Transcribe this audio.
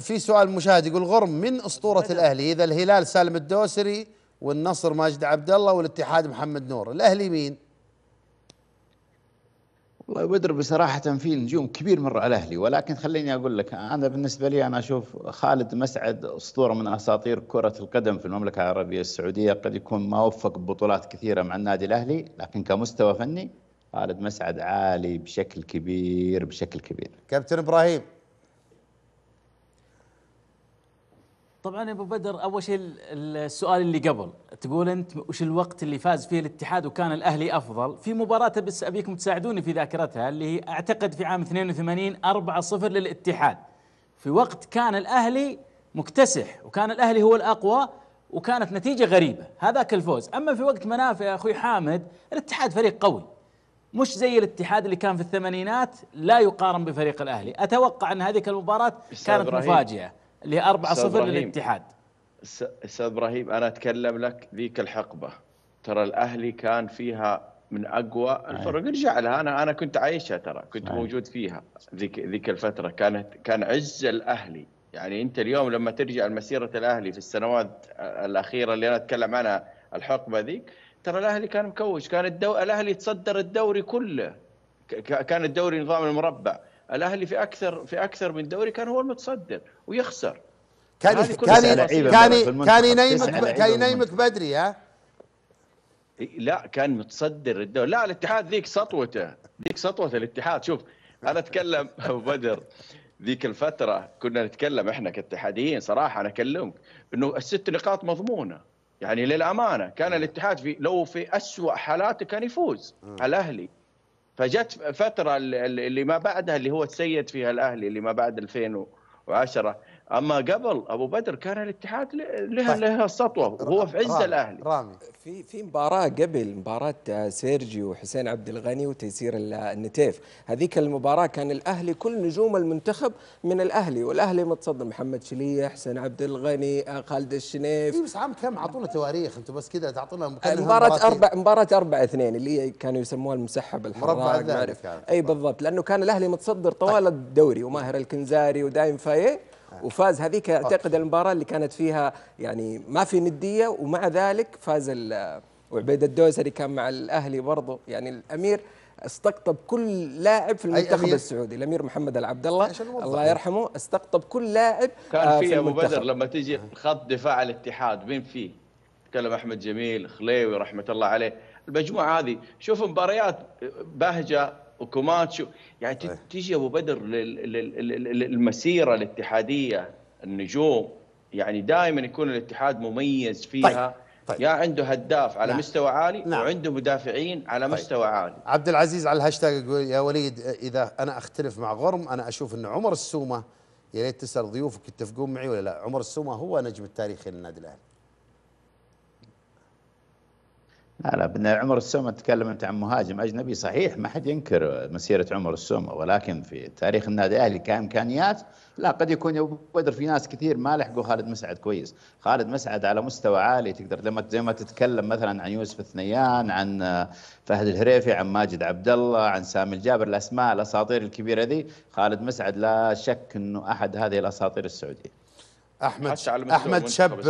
في سؤال مشاهد يقول غرم من اسطوره الاهلي اذا الهلال سالم الدوسري والنصر ماجد عبد الله والاتحاد محمد نور الاهلي مين والله بدر بصراحة في نجوم كبير مر على الأهلي ولكن خليني أقول لك أنا بالنسبة لي أنا أشوف خالد مسعد أسطورة من أساطير كرة القدم في المملكة العربية السعودية قد يكون ما وفق ببطولات كثيرة مع النادي الأهلي لكن كمستوى فني خالد مسعد عالي بشكل كبير بشكل كبير كابتن إبراهيم طبعا يا ابو بدر اول شيء السؤال اللي قبل تقول انت وش الوقت اللي فاز فيه الاتحاد وكان الاهلي افضل في مباراه بس ابيكم تساعدوني في ذاكرتها اللي هي اعتقد في عام 82 4-0 للاتحاد في وقت كان الاهلي مكتسح وكان الاهلي هو الاقوى وكانت نتيجه غريبه هذاك الفوز اما في وقت منافع يا اخوي حامد الاتحاد فريق قوي مش زي الاتحاد اللي كان في الثمانينات لا يقارن بفريق الاهلي اتوقع ان هذيك المباراه كانت مفاجئه هي 4 0 للاتحاد استاذ ابراهيم انا اتكلم لك ذيك الحقبه ترى الاهلي كان فيها من اقوى الفرق ارجع لها انا انا كنت عايشها ترى كنت أي. موجود فيها ذيك ذيك الفتره كانت كان عز الاهلي يعني انت اليوم لما ترجع لمسيره الاهلي في السنوات الاخيره اللي انا اتكلم عنها الحقبه ذيك ترى الاهلي كان مكوش كان الدو... الاهلي تصدر الدوري كله كان الدوري نظام المربع الاهلي في اكثر في اكثر من دوري كان هو المتصدر ويخسر كان كان كان كان ينيمك كان ينيمك بدري ها لا كان متصدر الدوري لا الاتحاد ذيك سطوته ذيك سطوه الاتحاد شوف انا اتكلم ابو بدر ذيك الفتره كنا نتكلم احنا كاتحاديين صراحه انا اكلمك انه الست نقاط مضمونه يعني للامانه كان الاتحاد في لو في أسوأ حالاته كان يفوز على الاهلي فجت فتره اللي ما بعدها اللي هو تسيد فيها الاهلي اللي ما بعد 2010 اما قبل ابو بدر كان الاتحاد لها طيب. لها سطوه وهو في عز الاهلي رامي في في مباراه قبل مباراه سيرجي وحسين عبد الغني وتيسير النتيف هذيك المباراه كان الاهلي كل نجوم المنتخب من الاهلي والاهلي متصدر محمد شليه حسين عبد الغني آه، خالد الشنيف إيه، بس عام كم اعطونا تواريخ انتم بس كذا تعطونا آه، مباراه اربع مباراه اربع اثنين اللي كانوا يسموها المسحب الحراق يعني. اي بالضبط لانه كان الاهلي متصدر طوال طيب. الدوري وماهر الكنزاري ودايم فايه وفاز هذيك اعتقد المباراه اللي كانت فيها يعني ما في نديه ومع ذلك فاز وعبيد الدوسري كان مع الاهلي برضه يعني الامير استقطب كل لاعب في المنتخب السعودي الامير محمد العبد الله الله يرحمه استقطب كل لاعب آه، كان آه في ابو بدر لما تيجي خط دفاع الاتحاد مين فيه؟ تكلم احمد جميل خليوي رحمه الله عليه المجموعه هذه شوف مباريات بهجه وكوماتشو يعني أيه. تيجي ابو بدر للمسيره الاتحاديه النجوم يعني دائما يكون الاتحاد مميز فيها طيب. طيب. يا عنده هداف على نعم. مستوى عالي نعم. وعنده مدافعين على طيب. مستوى عالي عبد العزيز على الهاشتاج يقول يا وليد اذا انا اختلف مع غرم انا اشوف ان عمر السومه يا ريت تسال ضيوفك يتفقون معي ولا لا عمر السومه هو نجم التاريخي للنادي الاهلي لا ابن عمر السومة تتكلم انت عن مهاجم اجنبي صحيح ما حد ينكر مسيره عمر السومة ولكن في تاريخ النادي الاهلي كامكانيات لا قد يكون بدر في ناس كثير ما لحقوا خالد مسعد كويس، خالد مسعد على مستوى عالي تقدر لما زي ما تتكلم مثلا عن يوسف الثنيان عن فهد الهريفي عن ماجد عبد الله عن سامي الجابر الاسماء الاساطير الكبيره ذي خالد مسعد لا شك انه احد هذه الاساطير السعوديه. احمد احمد شب